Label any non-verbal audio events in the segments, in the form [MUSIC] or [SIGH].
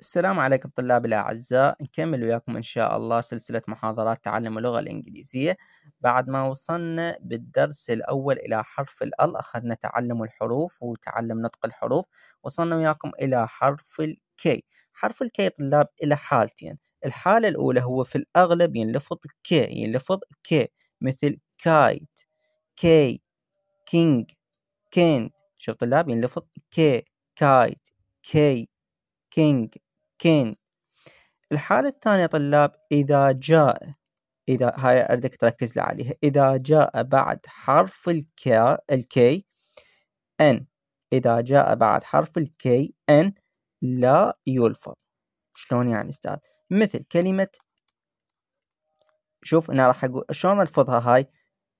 السلام عليكم طلاب الأعزاء نكمل وياكم إن شاء الله سلسلة محاضرات تعلم اللغة الإنجليزية بعد ما وصلنا بالدرس الأول إلى حرف الأل أخذنا تعلم الحروف وتعلم نطق الحروف وصلنا وياكم إلى حرف الكي حرف الكي طلاب إلى حالتين الحالة الأولى هو في الأغلب ينلفظ كي ينلفظ كي مثل كايت كي كينج كين شوف طلاب ينلفظ كي كايت كي كينج كين الحالة الثانية طلاب إذا جاء إذا هاي أردك تركز لي عليها إذا جاء بعد حرف الكا الكي أن إذا جاء بعد حرف الكي أن لا يلفظ شلون يعني استاذ مثل كلمة شوف أنا راح أقول شلون ألفظها هاي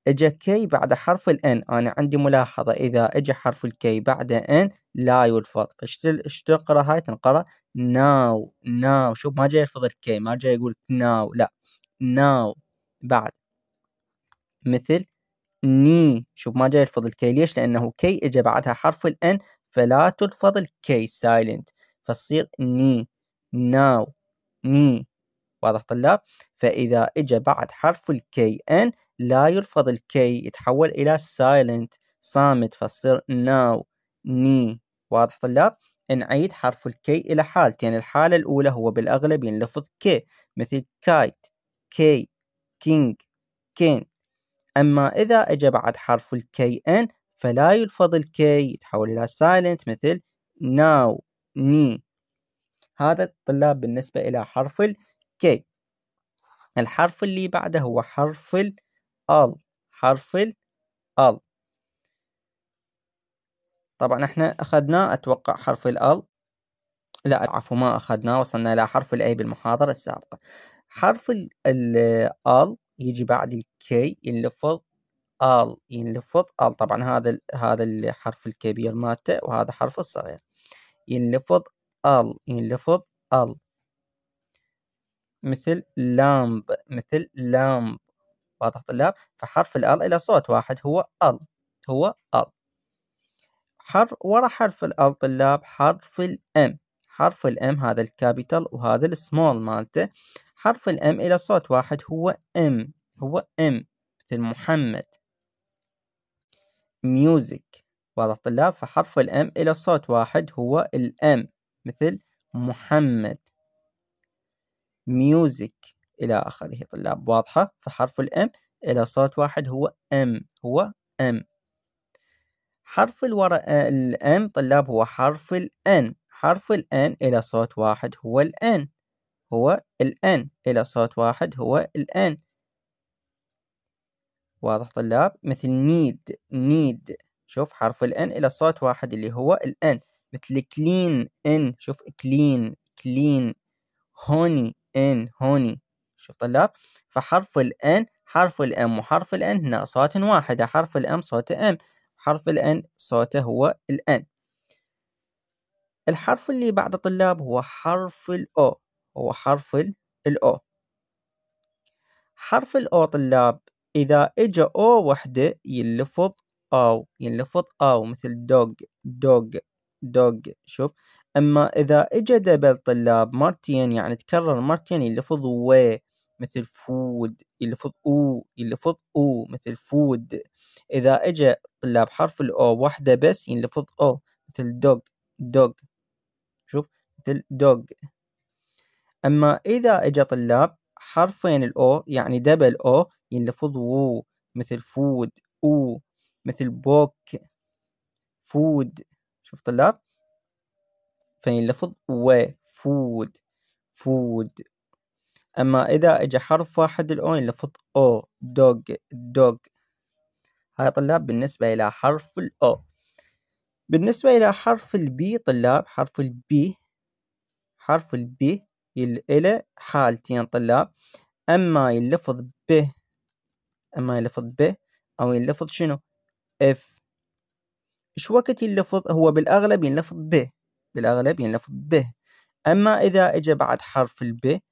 اجا كي بعد حرف الان انا عندي ملاحظة اذا اجا حرف الكي بعد ان لا يلفظ فشتل اشتقرا هاي تنقرا ناو ناو شوف ما جاي يرفض الكي ما جاي يقول ناو لا ناو بعد مثل ني شوف ما جاي يلفظ الكي ليش لأنه كي إجا بعدها حرف الإن فلا تلفظ الكي سايلنت فتصير ني ناو ني واضح طلاب فإذا إجا بعد حرف الكي إن لا يلفظ الكي يتحول إلى سايلنت صامت فتصير ناو ني واضح طلاب نعيد حرف الكي إلى حالتين يعني الحالة الأولى هو بالأغلب ينلفظ يعني كي مثل كايت كي كينج كين أما إذا أجى بعد حرف الكي إن فلا يلفظ الكي يتحول إلى سايلنت مثل ناو ني هذا الطلاب بالنسبة إلى حرف الكي الحرف اللي بعده هو حرف ال حرف ال طبعا احنا اخذنا اتوقع حرف ال لا عفوا ما اخذنا وصلنا الى حرف الاي بالمحاضرة السابقة حرف ال يجي بعد الكي ينلفظ ال ينلفظ ال طبعا هذا هذا الحرف الكبير مالته وهذا حرف الصغير ينلفظ ال ينلفظ ال مثل لامب مثل لامب واضح طلاب فحرف ال الى صوت واحد هو ال هو ال حرف ورا حرف الال طلاب حرف الام حرف الام هذا الكابيتال وهذا السمول مالته حرف الام الى صوت واحد هو ام هو ام مثل محمد ميوزك واضح طلاب فحرف الام الى صوت واحد هو الام مثل محمد ميوزك الى اخره طلاب واضحه فحرف الام الى صوت واحد هو ام هو ام حرف الورا آه، الام طلاب هو حرف الان حرف الان إلى صوت واحد هو الان هو الان إلى صوت واحد هو الان واضح طلاب مثل نيد نيد شوف حرف الان إلى صوت واحد اللي هو الان مثل كلين ان شوف كلين كلين هوني ان هوني شوف طلاب فحرف الان حرف الام وحرف الان هنا صوت واحدة حرف الام صوت ام حرف الآن صوته هو الآن الحرف اللي بعد طلاب هو حرف الأو هو حرف الأو حرف الأو طلاب إذا إجا أو وحدة ينلفظ أو ينلفظ أو مثل دوغ دوغ دوغ شوف أما إذا إجا دبل طلاب مرتين يعني تكرر مرتين يلفظ و مثل فود يلفظ أو يلفظ أو مثل فود إذا إجا طلاب حرف الأو وحدة بس ينلفظ أو مثل dog dog شوف مثل dog أما إذا إجا طلاب حرفين الأو يعني دبل أو ينلفظ وو مثل فود أو مثل بوك فود شوف طلاب فينلفظ و فود فود أما إذا إجا حرف واحد الأو ينلفظ أو دوغ دوغ هاي طلاب بالنسبة إلى حرف الأو بالنسبة إلى حرف البي طلاب حرف البي حرف البي إلى حالتين طلاب أما يلفظ ب أما يلفظ ب أو يلفظ شنو اف إيش وقت ينلفظ هو بالأغلب ينلفظ ب بالأغلب ينلفظ ب أما إذا إجا بعد حرف البي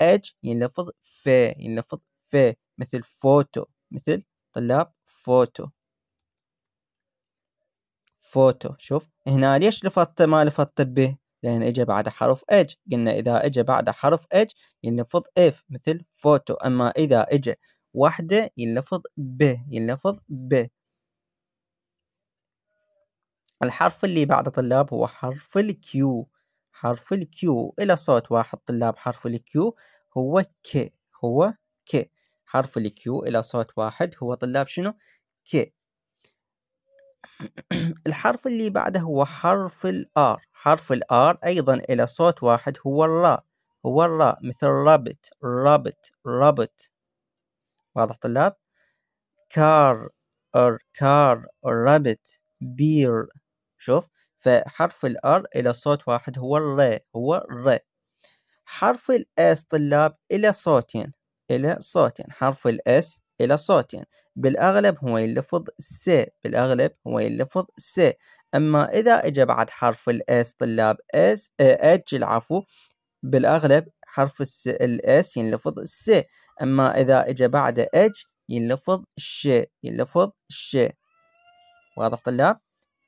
أج ينلفظ ف ينلفظ ف مثل فوتو مثل الطلاب فوتو فوتو شوف هنا ليش لفظت ما لفظت ب لأن اجى بعد حرف إج قلنا إذا اجى بعد حرف إج ينلفظ إف مثل فوتو أما إذا اجى وحدة ينلفظ ب ينلفظ ب الحرف اللي بعد طلاب هو حرف الكيو حرف الكيو إلى صوت واحد طلاب حرف الكيو هو ك هو ك حرف الكيو إلى صوت واحد هو طلاب شنو؟ كي [CLEARS THROAT] الحرف اللي بعده هو حرف الآر حرف الآر أيضا إلى صوت واحد هو الراء هو الراء مثل رابت رابت رابت واضح طلاب؟ كار ار كار رابت بير شوف فحرف الار الى صوت واحد هو الراء هو الراء حرف الاس طلاب الى صوتين إلى صوت حرف الأس إلى صوت بالأغلب هو يلفظ س بالأغلب هو يلفظ س أما إذا إجا بعد حرف الأس طلاب أس أج العفو بالأغلب حرف الس الأس ينلفظ س أما إذا إجا بعد أج ينلفظ ش ينلفظ ش واضح طلاب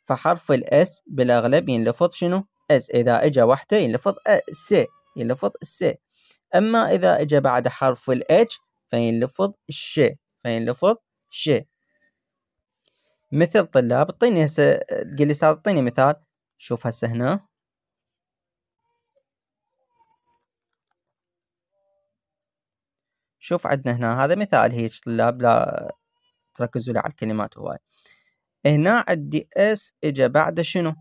فحرف الأس بالأغلب ينلفظ شنو أس إذا إجا وحده ينلفظ أ س ينلفظ س أما إذا إجا بعد حرف الإتش فينلفظ ش فينلفظ ش مثل طلاب اعطيني هسه قلي استاذ اعطيني مثال شوف هسه هنا شوف عندنا هنا هذا مثال هيك طلاب لا تركزوا لي على الكلمات هواي هنا عندي اس اجا بعده شنو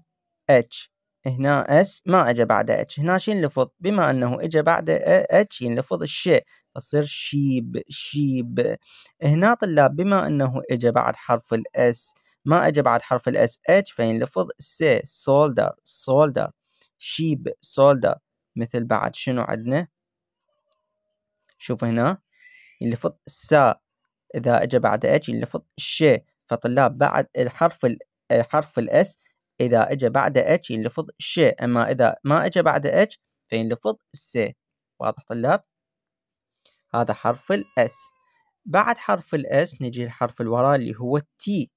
اتش هنا اس ما اجى بعد اتش هنا شي لفظ بما انه اجى بعد اتش ينلفظ الشيء فتصير شيب شيب هنا طلاب بما انه اجى بعد حرف الاس ما اجى بعد حرف الاس اتش فينلفظ سي سولدر سولدر شيب سولدر مثل بعد شنو عندنا شوف هنا ينلفظ سا إذا أجى بعد اتش ينلفظ ش فطلاب بعد الحرف الحرف حرف الاس إذا أجى بعد اتش ينلفظ ش أما إذا ما أجى بعد اتش فينلفظ س واضح طلاب؟ هذا حرف الاس بعد حرف الاس نجي الحرف الوراء اللي هو التي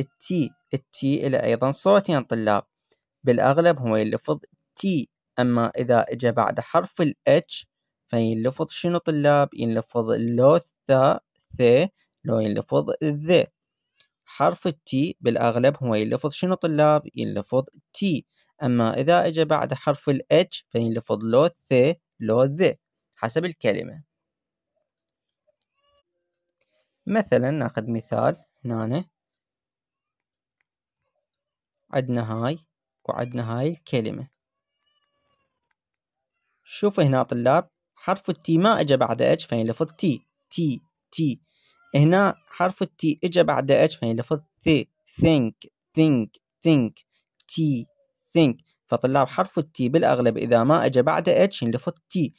التي التي إلى أيضا صوتين طلاب بالأغلب هو ينلفظ تي أما إذا إجا بعد حرف الاتش فينلفظ شنو طلاب ينلفظ لو ثا ث لو ينلفظ ذ حرف التي بالأغلب هو ينلفظ شنو طلاب ينلفظ تي أما إذا إجا بعد حرف الاتش فينلفظ لو ث لو ذ حسب الكلمة مثلا ناخذ مثال هنا عندنا هاي وعندنا هاي الكلمة شوف هنا طلاب حرف التي ما اجى بعد اتش فينلفظ تي تي تي هنا حرف التي اجا بعد اتش فهي لفظ ثي ثينك ثينك ثينك تي ثينك فطلاب حرف التي بالأغلب إذا ما أجا بعد اتش ينلفظ تي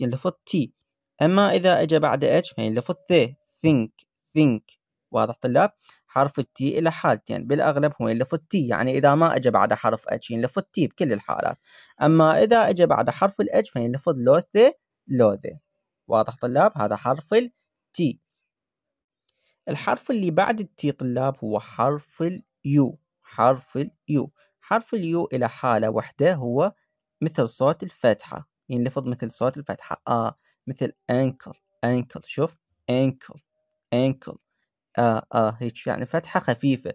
ينلفظ تي أما إذا أجا بعد اتش فينلفظ ثي ثينك ثينك واضح طلاب حرف التي إلى حالتين يعني بالأغلب هو ينلفظ تي يعني إذا ما أجا بعد حرف اتش ينلفظ تي بكل الحالات أما إذا أجا بعد حرف الاتش فينلفظ لوثي لوذي واضح طلاب هذا حرف التي الحرف اللي بعد التي طلاب هو حرف اليو حرف اليو حرف اليو إلى حالة وحدة هو مثل صوت الفتحة ينلفظ مثل صوت الفتحة آ آه. مثل أنكل أنكل شوف أنكل أنكل آه آه هيك يعني فتحة خفيفة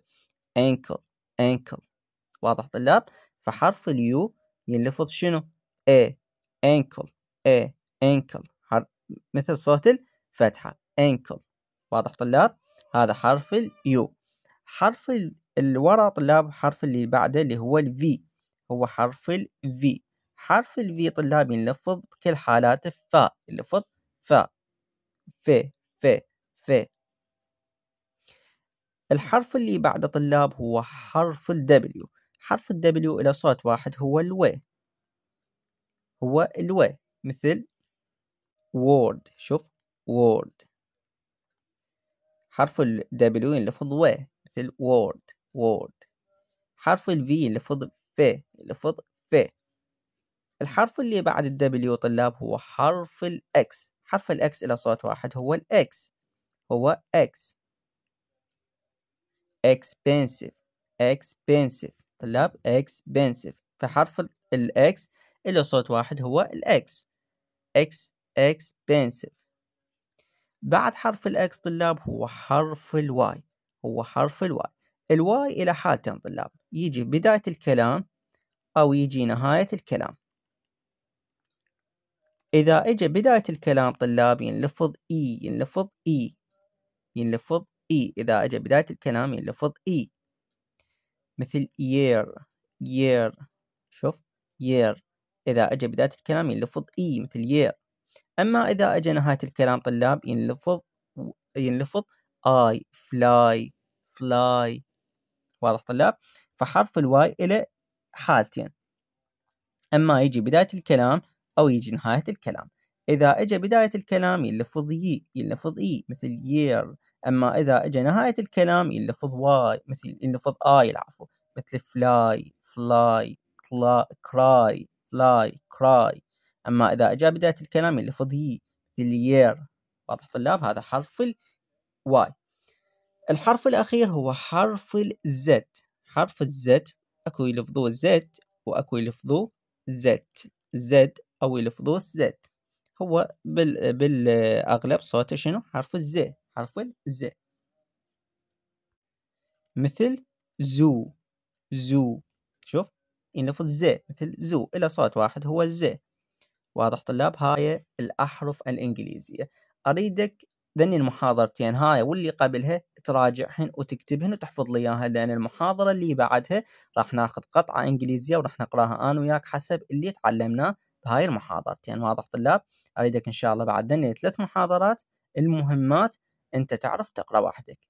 أنكل أنكل واضح طلاب فحرف اليو ينلفظ شنو A إيه، أنكل A إيه، أنكل مثل صوت الفتحة أنكل واضح طلاب هذا حرف اليو حرف اللي ورا طلاب الحرف اللي بعده اللي هو الفي هو حرف الفي حرف الفي طلاب ينلفظ بكل حالاته فا ينلفظ فا في في في الحرف اللي بعده طلاب هو حرف الدبليو حرف الدبليو إلى صوت واحد هو الو هو الو مثل وورد شوف وورد حرف ال W لفظ و مثل word word حرف ال V لفظ ف لفظ ف الحرف اللي بعد ال W طلاب هو حرف ال X حرف ال X إلى صوت واحد هو ال X هو X expensive expensive طلاب expensive فحرف ال X إلى صوت واحد هو ال X X expensive بعد حرف الإكس طلاب هو حرف الواي هو حرف الواي الواي إلى حالتين طلاب يجي بداية الكلام أو يجي نهاية الكلام إذا إجا بداية الكلام طلاب ينلفظ إي e، ينلفظ إي e، ينلفظ إي e. إذا إجا بداية الكلام ينلفظ إي مثل year year شوف year إذا إجا بداية الكلام ينلفظ إي مثل year أما إذا أجى نهاية الكلام طلاب ينلفظ ينلفظ I fly fly واضح طلاب فحرف الواي إلى حالتين أما يجي بداية الكلام أو يجي نهاية الكلام إذا أجى بداية الكلام يلفظ ي يلفظ إي مثل year أما إذا أجى نهاية الكلام يلفظ واي مثل يلفظ آي العفو مثل fly fly cry fly كراي cry أما إذا أجا بداية الكلام اللي فضي ذليير واضح طلاب هذا حرف الواي الحرف الأخير هو حرف الزد حرف الزد أكو يلفظو زد وأكو يلفظو زد زد أو يلفظو زد هو بال بالأغلب صوته شنو حرف الز حرف الز مثل زو زو شوف ينلفظ ز مثل زو إلى صوت واحد هو الز واضح طلاب هاي الأحرف الإنجليزية أريدك ذني المحاضرتين هاي واللي قبلها تراجعهن وتكتبهن وتحفظ لي اياها لان المحاضره اللي بعدها راح ناخذ قطعه انجليزيه وراح نقراها انا وياك حسب اللي تعلمناه بهاي المحاضرتين واضح طلاب اريدك ان شاء الله بعد ذني ثلاث محاضرات المهمات انت تعرف تقرا وحدك